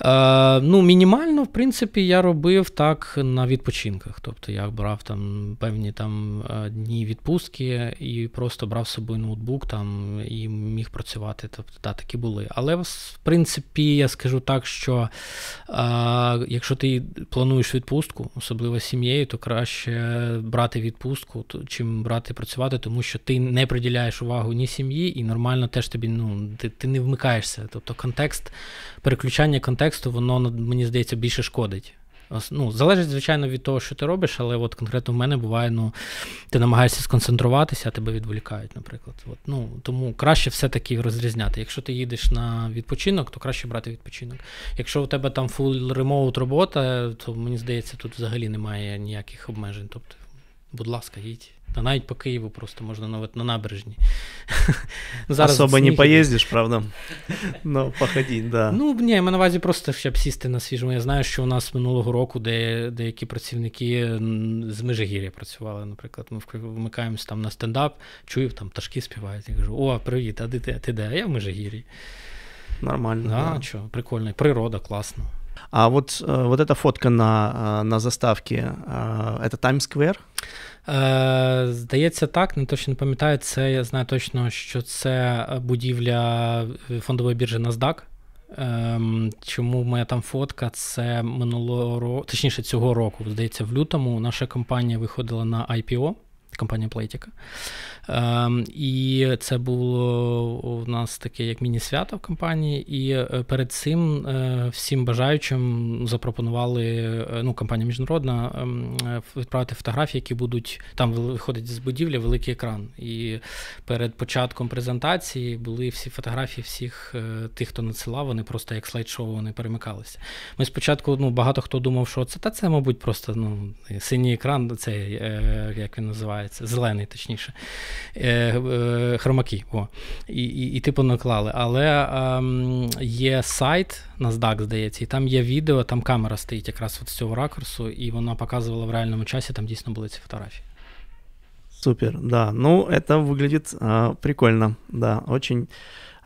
Е, Ну, мінімально. Мінімально, в принципі, я робив так на відпочинках. Тобто я брав там певні там е, дні відпустки і просто брав з собою ноутбук там і міг працювати. Тобто, да, такі були. Але в принципі, я скажу так, що а, е, якщо ти плануєш відпустку, особливо з сім'єю, то краще брати відпустку, чим брати працювати, тому що ти не приділяєш увагу ні сім'ї, і нормально теж тобі ну ти, ти не вмикаєшся. Тобто контекст, переключання контексту, воно мені здається здається, більше шкодить. Ну, Залежить, звичайно, від того, що ти робиш, але от конкретно в мене буває, ну, ти намагаєшся сконцентруватися, а тебе відволікають, наприклад. От, ну, Тому краще все-таки розрізняти. Якщо ти їдеш на відпочинок, то краще брати відпочинок. Якщо у тебе там full remote робота, то мені здається, тут взагалі немає ніяких обмежень. Тобто, будь ласка, їдь. А навіть по Києву просто можна навіть на набережні. Зараз Особо не поїздиш, правда? Ну, поході, да. Ну ні, ми на увазі просто щоб сісти на свіжому. Я знаю, що у нас минулого року де, деякі працівники з Межигір'я працювали. Наприклад, ми вмикаємось там на стендап, чую, там пташки співають. Я кажу: о, привіт, а де ти, ти де? А я в Межигір'ї. Нормально. Да, да. Що, прикольно, природа, класно. А вот, вот е, эта фотка на, е, на заставке, е, это Times Square? Е, здається, так, не точно не пам'ятаю. Це я знаю точно, що це е, будівля е, фондової біржі NASDAQ. Ем, чому моя там фотка? Це минулого року, точніше цього року, здається, в лютому наша компанія виходила на IPO компанія Плейтіка. Ем, і це було у нас таке як міні-свято в компанії. І е, перед цим е, всім бажаючим запропонували е, ну, компанія міжнародна ем, відправити фотографії, які будуть там виходить з будівлі великий екран. І перед початком презентації були всі фотографії всіх тих, хто надсилав, вони просто як слайд-шоу вони перемикалися. Ми спочатку ну, багато хто думав, що це та це, мабуть, просто ну, синій екран, це як він називає. називається, зелений, точніше, хромаки. О. І, і, і типу наклали. Але є сайт, NASDAQ, здається, і там є відео, там камера стоїть якраз от з цього ракурсу, і вона показувала в реальному часі, там дійсно були ці фотографії. Супер, да. Ну, это выглядит э, прикольно, да, очень.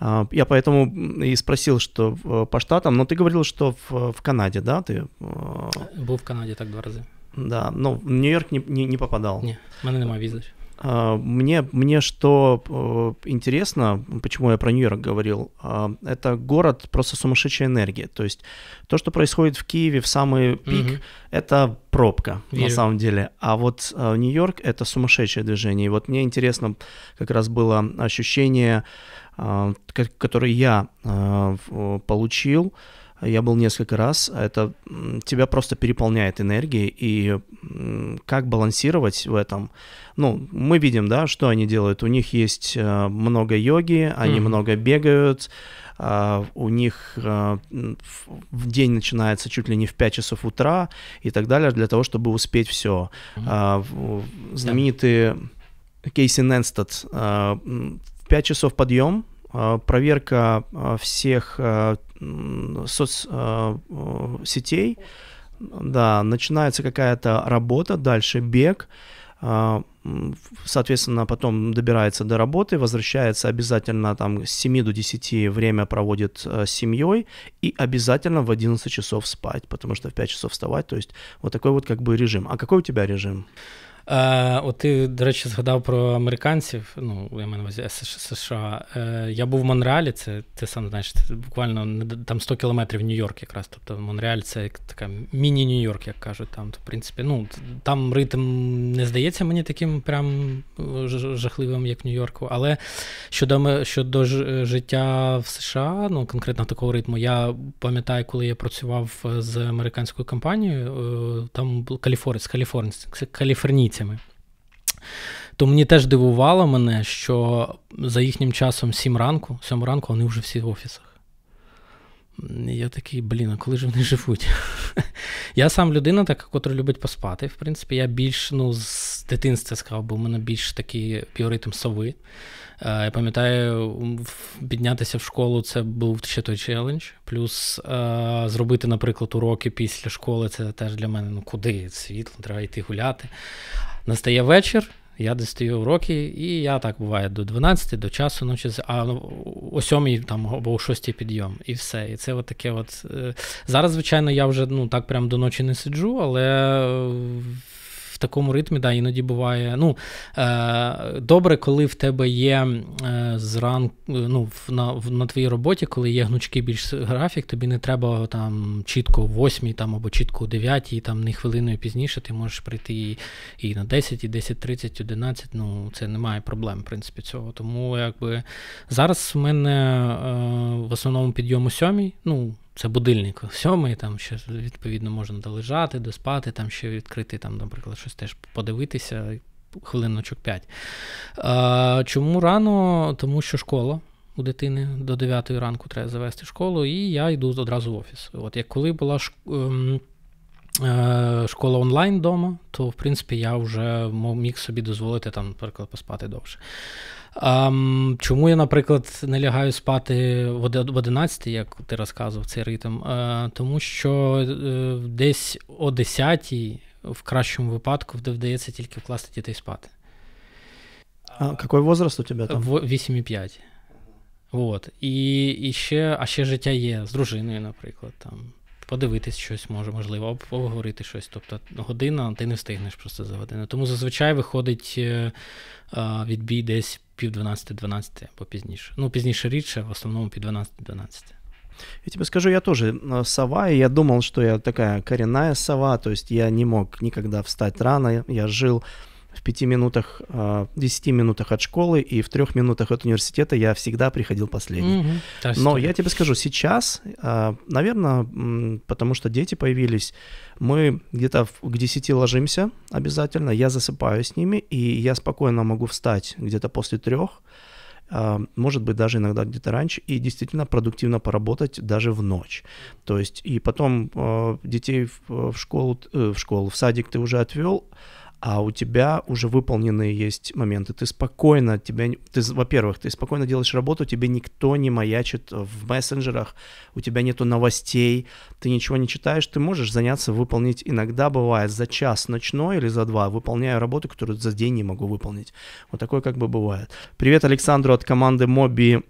Э, я поэтому и спросил, что в, э, по штатам, но ты говорил, что в, э, в Канаде, да, ты? Э... Был в Канаде так два раза. Да, но в Нью-Йорк не, не, не попадал. Не, в мене немає візи. Мне, мне что э, интересно, почему я про Нью-Йорк говорил, а, это город просто сумасшедшая энергия. То есть то, что происходит в Киеве в самый пик, угу. это пробка Верю. на самом деле. А вот э, Нью-Йорк это сумасшедшее движение. И вот мне интересно как раз было ощущение, э, которое я получил я был несколько раз. А это тебя просто переполняет энергией. И как балансировать в этом? Ну, мы видим, да, что они делают. У них есть э, много йоги, они mm много бегают. А, у них э, в день начинается чуть ли не в 5 часов утра и так далее, для того, чтобы успеть все. Mm-hmm. знаменитый Кейси Ненстед в 5 э, часов подъем, а, проверка а, всех а, соцсетей, да, начинается какая-то работа, дальше бег, соответственно, потом добирается до работы, возвращается обязательно там с 7 до 10 время проводит э, с семьей и обязательно в 11 часов спать, потому что в 5 часов вставать, то есть вот такой вот как бы режим. А какой у тебя режим? Е, От ти, до речі, згадав про американців. Ну, я маю на увазі США. Е, Я був в Монреалі, це ти сам знаєш, це буквально там 100 кілометрів Нью-Йорк, якраз. Тобто Монреаль це як така міні-Нью-Йорк, як кажуть. Там то, в принципі, ну там ритм не здається мені таким прям е, жахливим, як в Нью-Йорку. Але щодо щодо е, життя в США, ну конкретно такого ритму, я пам'ятаю, коли я працював е, з американською компанією, там був Каліфорнець, каліфорнійці українцями. То мені теж дивувало мене, що за їхнім часом 7 ранку, 7 ранку вони вже всі в офісах. Я такий, блін, а коли ж вони живуть? Я сам людина, така, котра любить поспати. В принципі, я більш ну, з дитинства сказав, бо в мене більш такий біоритм сови. Е, я пам'ятаю, піднятися в школу це був ще той челендж. Плюс е, зробити, наприклад, уроки після школи це теж для мене ну куди світло, треба йти гуляти. Настає вечір. Я дістаю уроки, і я так буває до 12 до часу ночі, а ну, о 7 там або о 6 підйом, і все. І це от таке от. Е, зараз, звичайно, я вже ну так прям до ночі не сиджу, але в такому ритмі, да, іноді буває. Ну е, добре, коли в тебе є е, зранку е, ну, на на твоїй роботі, коли є гнучкий більш графік, тобі не треба там чітко о 8 там, або чітко о 9, там не хвилиною пізніше, ти можеш прийти і, і на 10, і 10.30, 11. Ну це немає проблем, в принципі, цього. Тому якби зараз в мене е, в основному підйом о 7, ну це будильник сьомий, там ще відповідно можна долежати, доспати, там ще відкрити, там, наприклад, щось теж подивитися, хвилиночок 5. А, чому рано? Тому що школа. У дитини до 9 ранку треба завести школу, і я йду одразу в офіс. От як коли була ем, е, школа онлайн вдома, то в принципі я вже міг собі дозволити там, наприклад, поспати довше. А, Чому я, наприклад, не лягаю спати в 11, як ти розказував цей ритм? А, е, тому що е, десь о 10 в кращому випадку вдається тільки вкласти дітей спати. А Какой возраст у тебе там? 8,5. Вот. І, і ще, А ще життя є з дружиною, наприклад. там подивитись щось, може, можливо, обговорити щось. Тобто година, ти не встигнеш просто за годину. Тому зазвичай виходить е, е, відбій десь пів 12-12 або пізніше. Ну, пізніше рідше, в основному пів 12-12. Я тебе скажу, я тоже сова, и я думал, что я такая коренная сова, то есть я не мог никогда встать рано, я жил в 5 минутах, 10 а, минутах от школы и в 3 минутах от университета я всегда приходил последний. Угу. Но я тебе скажу, сейчас, а, наверное, потому что дети появились, мы где-то к 10 ложимся обязательно, я засыпаю с ними, и я спокойно могу встать где-то после трех, а, может быть, даже иногда где-то раньше, и действительно продуктивно поработать даже в ночь. То есть, и потом детей в школу, э, в школу, в садик ты уже отвел, а у тебя уже выполненные есть моменты. Ты спокойно, тебя, ты, во-первых, ты спокойно делаешь работу, тебе никто не маячит в мессенджерах, у тебя нету новостей, ты ничего не читаешь, ты можешь заняться, выполнить иногда бывает за час ночной или за два, выполняю работу, которую за день не могу выполнить. Вот такое как бы бывает. Привет Александру от команды Моби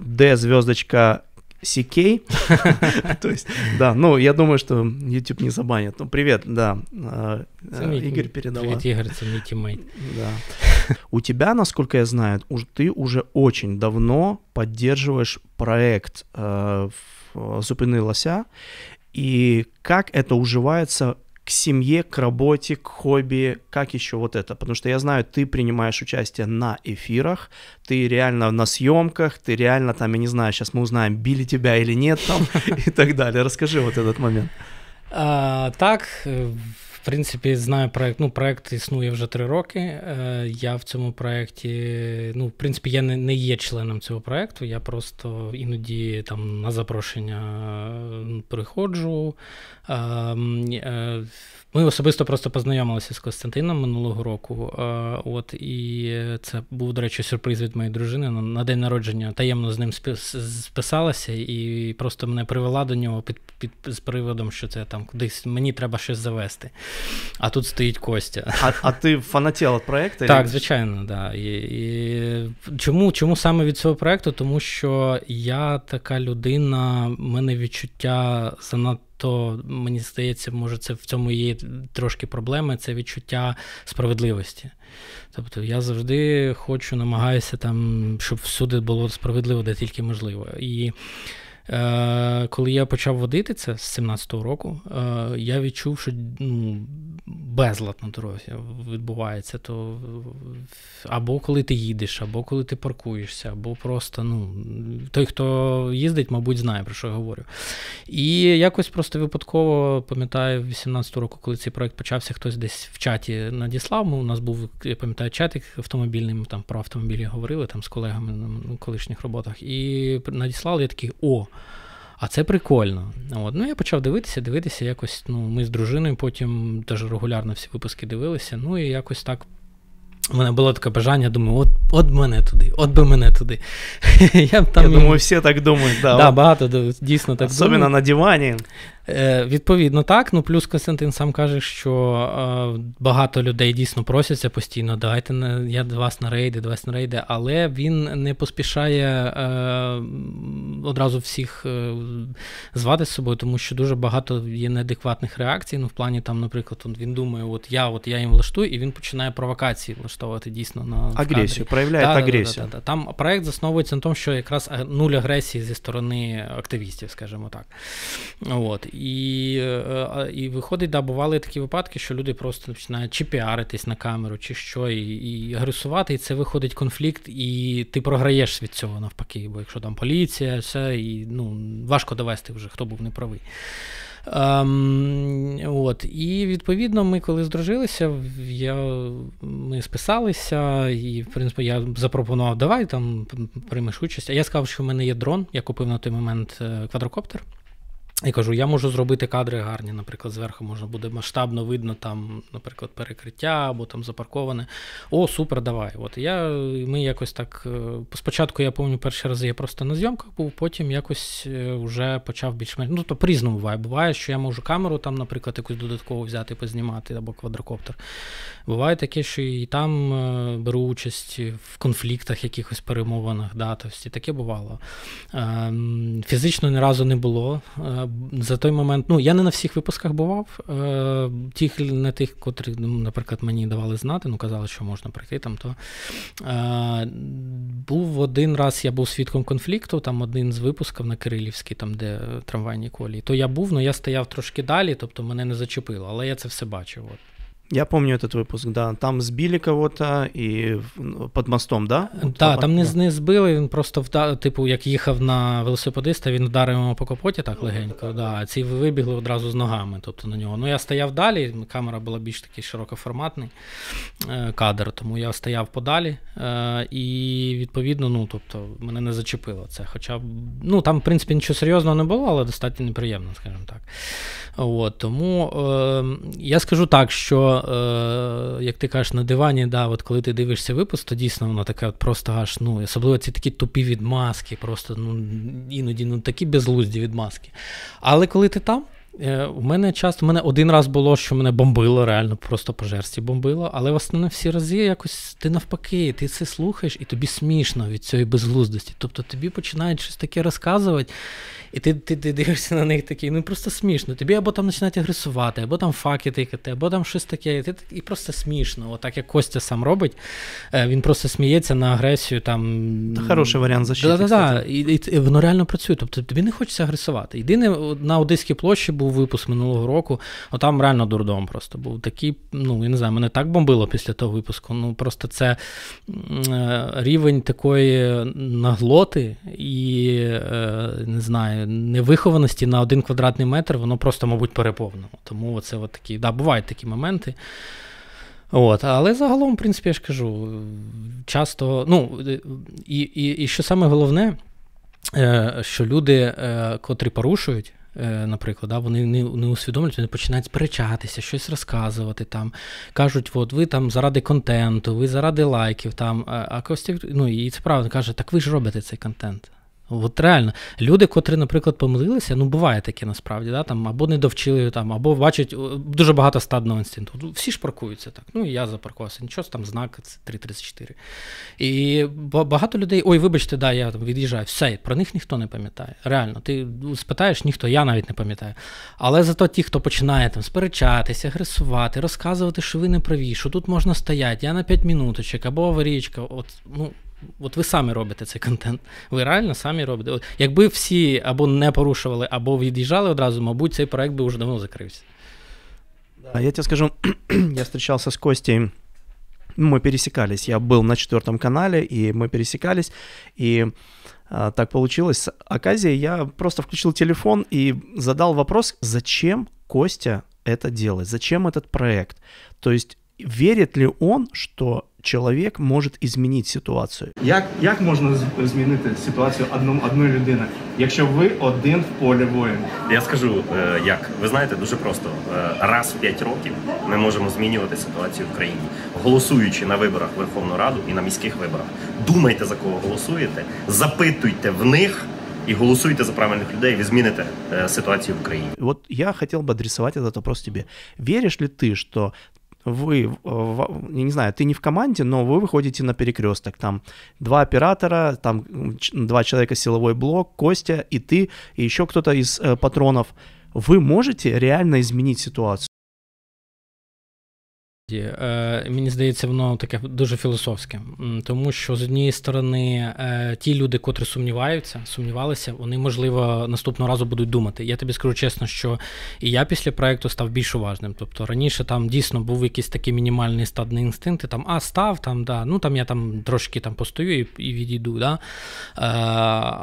Д звездочка CK. То есть, да, ну, я думаю, что YouTube не забанит. Ну, привет, да, а, а, Игорь передал. Привет, Игорь, ценный тиммейт. Да. У тебя, насколько я знаю, ты уже очень давно поддерживаешь проект э, э, «Зупины лося», и как это уживается к семье, к работе, к хобби, как еще вот это? Потому что я знаю, ты принимаешь участие на эфирах, ты реально на съемках, ты реально там, я не знаю, сейчас мы узнаем, били тебя или нет там и так далее. Расскажи вот этот момент. А, так, э, принципі, знаю проект. Ну, проект існує вже три роки. Е, я в цьому проєкті, ну, в принципі, я не не є членом цього проєкту, я просто іноді там на запрошення приходжу. Ем, е, ми особисто просто познайомилися з Костянтином минулого року. От і це був, до речі, сюрприз від моєї дружини. На день народження таємно з ним списалася і просто мене привела до нього під під з приводом, що це там кудись мені треба щось завести. А тут стоїть Костя. А а ти фанатіла від проекту? Так, звичайно, да. І, і, Чому чому саме від цього проекту? Тому що я така людина, в мене відчуття занадто то мені здається, може, це в цьому є трошки проблеми, це відчуття справедливості. Тобто я завжди хочу, намагаюся там, щоб всюди було справедливо, де тільки можливо. І Е, коли я почав водити це з 17-го року, е, я відчув, що ну, безлад на дорозі відбувається. То Або коли ти їдеш, або коли ти паркуєшся, або просто ну, той, хто їздить, мабуть, знає, про що я говорю. І якось просто випадково пам'ятаю, 18-го року, коли цей проект почався, хтось десь в чаті надіслав. Ну, у нас був, я пам'ятаю, чатик автомобільний, ми там про автомобілі говорили там з колегами на колишніх роботах. І надіслали я такий о. А це прикольно. От. Ну я почав дивитися, дивитися, якось. Ну, ми з дружиною потім теж регулярно всі випуски дивилися. Ну і якось так. У мене було таке бажання, думаю, от от мене туди, от би мене туди. Я там... Я думаю, всі так думають. Да, да багато дійсно так. Особливо на дивані. Е, відповідно, так. Ну плюс Костянтин сам каже, що е, багато людей дійсно просяться постійно. Давайте на я до вас на рейди, до вас на рейди, але він не поспішає е, одразу всіх е, звати з собою, тому що дуже багато є неадекватних реакцій. Ну, в плані там, наприклад, він думає, от я, от я їм влаштую, і він починає провокації влаштовувати дійсно на агресію. Проявляє да, агресію. Да, да, там проект засновується на тому, що якраз е, нуль агресії зі сторони активістів, скажімо так. От. І е, е, і виходить, да, бували такі випадки, що люди просто починають чи піаритись на камеру, чи що, і і агресувати, і це виходить конфлікт, і ти програєш від цього навпаки. Бо якщо там поліція, все, і ну, важко довести вже, хто був неправий. Ем, от. І відповідно, ми коли здружилися, я, ми списалися, і в принципі я запропонував, давай там приймеш участь. А я сказав, що в мене є дрон. Я купив на той момент е, квадрокоптер. І кажу, я можу зробити кадри гарні. Наприклад, зверху можна буде масштабно видно там, наприклад, перекриття або там запарковане. О, супер, давай. От я ми якось так. Е, спочатку я пам'ятаю, перші рази я просто на зйомках був, потім якось е, вже почав більш-менш. Ну, то тобто по буває. Буває, що я можу камеру там, наприклад, якусь додаткову взяти, познімати або квадрокоптер. Буває таке, що і там е, беру участь в конфліктах, якихось перемовинах, да, тобто, таке бувало. Ем, фізично ні разу не було за той момент, ну я не на всіх випусках бував. Е, тих на тих, котрі, ну, наприклад, мені давали знати, ну казали, що можна прийти там. То е, був один раз, я був свідком конфлікту. Там один з випусків на Кирилівській, там де трамвайні колії. То я був, але я стояв трошки далі, тобто мене не зачепило, але я це все бачив. От. Я помню этот выпуск, да. Там сбили кого-то і ну, під мостом, да? Так, да, там не не збили, він просто вда... типу, як їхав на велосипедиста, він вдарив йому по капоті так ну, легенько. Да, ці вибігли одразу з ногами. Тобто на нього. Ну я стояв далі, камера була більш такий широкоформатний е, кадр, тому я стояв подалі. Е, і відповідно, ну тобто, мене не зачепило це. Хоча ну там, в принципі, нічого серйозного не було, але достатньо неприємно, скажімо так. От, Тому ем, я скажу так, що. Е, як ти кажеш, на дивані, да, от коли ти дивишся випуск, то дійсно воно таке от просто аж, ну, особливо ці такі тупі відмазки, просто ну, іноді ну, такі безглузді відмазки. Але коли ти там. У е, мене часто, у мене один раз було, що мене бомбило, реально просто по жерсті бомбило, але в основному всі рази якось ти навпаки, ти це слухаєш і тобі смішно від цієї безглуздості. Тобто тобі починають щось таке розказувати, і ти ти, ти дивишся на них такий, ну просто смішно. Тобі або там починають агресувати, або там факи тикати, або там щось таке. І ти, і просто смішно. Отак, як Костя сам робить, е, він просто сміється на агресію. там... Та хороший варіант защити. да да і, і, і воно реально працює. Тобто тобі не хочеться агресувати. Єдине, на Одеській площі був випуск минулого року, отам реально дурдом просто був. Такий, ну я не знаю, мене так бомбило після того випуску. Ну просто це е, рівень такої наглоти і е, не знаю невихованості на один квадратний метр, воно просто, мабуть, переповнено. Тому це от такі, да, бувають такі моменти. От, Але загалом, в принципі, я ж кажу, часто, ну, і, і, і що саме головне, е, що люди, е, котрі порушують, е, Наприклад, да, вони не не усвідомлюють, вони починають сперечатися, щось розказувати там. Кажуть, от ви там заради контенту, ви заради лайків. там, А Костя, ну і це правда каже, так ви ж робите цей контент. От реально, люди, котрі, наприклад, помилилися, ну буває таке насправді, да, там або не довчили, там, або бачать дуже багато стадного інстинкту. Всі ж паркуються так. Ну і я запаркувався, нічого там знак, 334. І багато людей, ой, вибачте, да, я там від'їжджаю. Все, про них ніхто не пам'ятає. Реально, ти спитаєш, ніхто, я навіть не пам'ятаю. Але зато ті, хто починає там сперечатися, агресувати, розказувати, що ви не праві, що тут можна стояти, я на 5 минуточок, або аварійка. От, ну, От ви самі робите цей контент. Ви реально самі робите. От, якби всі або не порушували, або від'їжджали одразу, мабуть, цей проект би вже давно закрився. Да, я тебе скажу, я встречался с Костей, мы пересекались, я был на четвертом канале, и мы пересекались, и а, так получилось, с Аказией я просто включил телефон и задал вопрос, зачем Костя это делает, зачем этот проект. То есть верит ли он, що чоловік може змінити ситуацію? Як як можна змінити ситуацію одному одної людини, якщо ви один в полі воїн? Я скажу е, як ви знаєте, дуже просто е, раз в 5 років ми можемо змінювати ситуацію в країні, голосуючи на виборах Верховну Раду і на міських виборах. Думайте за кого голосуєте, запитуйте в них. и голосуйте за правильных людей, вы измените э, е, ситуацию в Украине. Вот я хотел бы адресовать этот вопрос тебе. Веришь ли ты, что вы, э, я не знаю, ты не в команде, но вы выходите на перекресток, там два оператора, там два человека силовой блок, Костя и ты, и еще кто-то из э, патронов, вы можете реально изменить ситуацию. Е, Мені здається, воно таке дуже філософське, тому що з однієї сторони, е, ті люди, котрі сумніваються, сумнівалися, вони можливо наступного разу будуть думати. Я тобі скажу чесно, що і я після проекту став більш уважним. Тобто раніше там дійсно був якийсь такий мінімальний стадний інстинкт, там а став, там да, ну там я там трошки там постою і і відійду. Да? Е,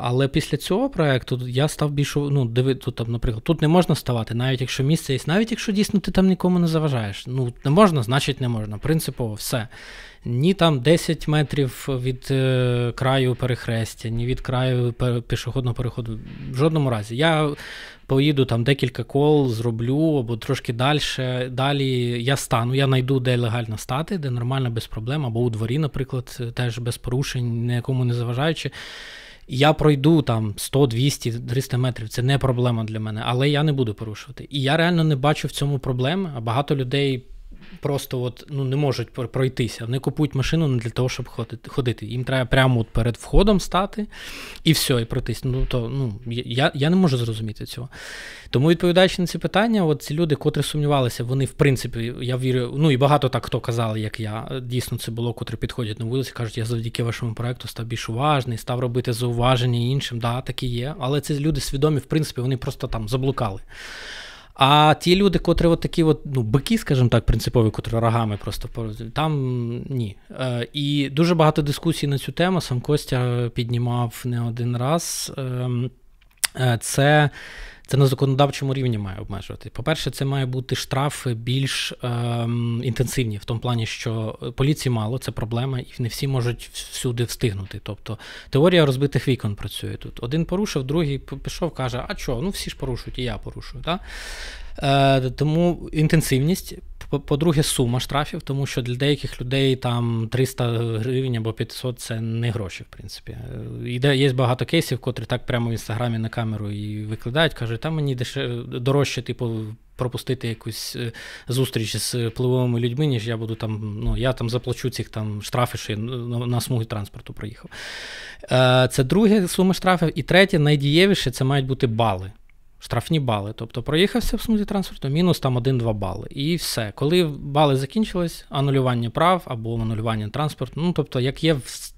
Але після цього проекту я став більш ну, диви, тут, там, наприклад, тут не можна ставати, навіть якщо місце є, навіть якщо дійсно ти там нікому не заважаєш. Ну не можна знати значить не можна. Принципово все. Ні там 10 метрів від е, краю перехрестя, ні від краю пішохідного переходу. В жодному разі. Я поїду там декілька кол, зроблю або трошки далі. Далі я стану, я знайду де легально стати, де нормально, без проблем, або у дворі, наприклад, теж без порушень, ніякому не заважаючи. Я пройду там 100, 200, 300 метрів, це не проблема для мене, але я не буду порушувати. І я реально не бачу в цьому проблеми. А багато людей просто от, ну, не можуть пройтися. Вони купують машину не для того, щоб ходити. Їм треба прямо от перед входом стати і все, і протисти. Ну, то, ну, Я я не можу зрозуміти цього. Тому, відповідаючи на ці питання, от ці люди, котрі сумнівалися, вони, в принципі, я вірю, ну і багато так хто казали, як я. Дійсно, це було, котрі підходять на вулиці, кажуть, я завдяки вашому проекту став більш уважний, став робити зауваження іншим. Да, такі є. Але ці люди свідомі, в принципі, вони просто там заблукали. А ті люди, котрі от такі от, ну, бики, скажімо так, принципові, котрі рогами просто там ні. Е, і дуже багато дискусій на цю тему сам Костя піднімав не один раз. Ем, е, це це на законодавчому рівні має обмежувати. По-перше, це має бути штрафи більш ем, інтенсивні, в тому плані, що е, поліції мало, це проблема, і не всі можуть всюди встигнути. Тобто теорія розбитих вікон працює тут. Один порушив, другий пішов, каже, а чого? ну всі ж порушують, і я порушую. Да? Е, Тому інтенсивність. По-друге, сума штрафів, тому що для деяких людей там 300 гривень або 500 це не гроші, в принципі. Е, іде, Є багато кейсів, котрі так прямо в інстаграмі на камеру і викладають, кажуть, там мені дешев... дорожче, типу. Пропустити якусь е, зустріч з впливовими людьми, ніж я буду там, ну я там заплачу цих там штрафи, що я на смуги транспорту проїхав. Е, це друге сума штрафів. І третє, найдієвіше це мають бути бали штрафні бали. Тобто проїхався в смузі транспорту, мінус там 1-2 бали. І все. Коли бали закінчились, анулювання прав або анулювання транспорту, ну тобто, як є, в,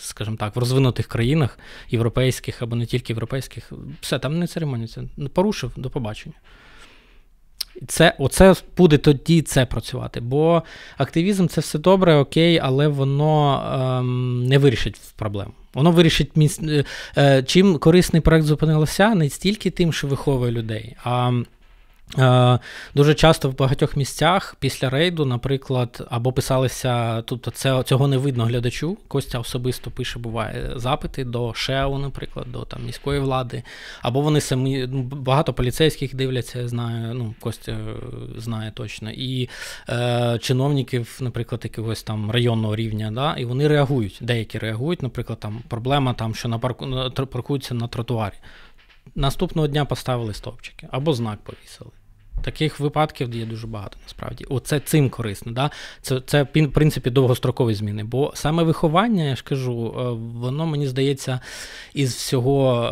скажімо так, в розвинутих країнах, європейських або не тільки європейських, все там не церемоніться. Порушив, до побачення. Це оце буде тоді це працювати. Бо активізм це все добре, окей, але воно ем, не вирішить проблему. Воно вирішить міс... Е, е, чим корисний проект зупинилося, не стільки тим, що виховує людей, а Е, дуже часто в багатьох місцях після рейду, наприклад, або писалися, тут тобто це цього не видно глядачу. Костя особисто пише, буває запити до ШЕУ, наприклад, до там міської влади, або вони самі ну, багато поліцейських дивляться, я знаю. Ну Костя е, знає точно, і е, чиновників, наприклад, якогось там районного рівня, да, і вони реагують. Деякі реагують, наприклад, там проблема там, що на парку паркуються на тротуарі. Наступного дня поставили стовпчики або знак повісили. Таких випадків є дуже багато насправді. Оце цим корисно. Да? Це це в принципі довгострокові зміни. Бо саме виховання, я ж кажу, е, воно мені здається, із всього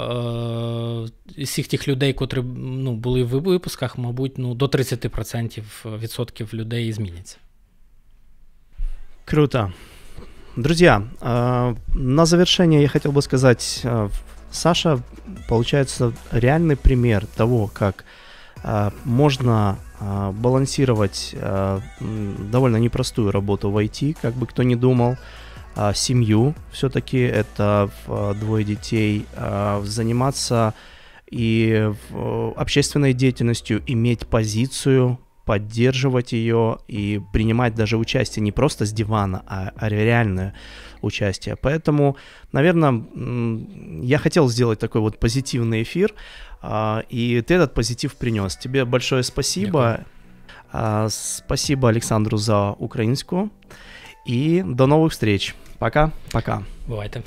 е, із всіх тих людей, котрі ну, були в випусках, мабуть, ну, до 30% відсотків людей зміняться. Круто. Друзья, на завершение я хотел бы сказать, Саша, получается, реальный пример того, как Э, можно э, балансировать э, довольно непростую работу в IT, как бы кто ни думал, семью все-таки, это двое детей, заниматься и общественной деятельностью, иметь позицию, поддерживать ее и принимать даже участие не просто с дивана, а, а реальное участие. Поэтому, наверное, я хотел сделать такой вот позитивный эфир, а, и ты этот позитив принес. Тебе большое спасибо. Дякую. А, спасибо Александру за украинскую. И до новых встреч. Пока. Пока. Бывает.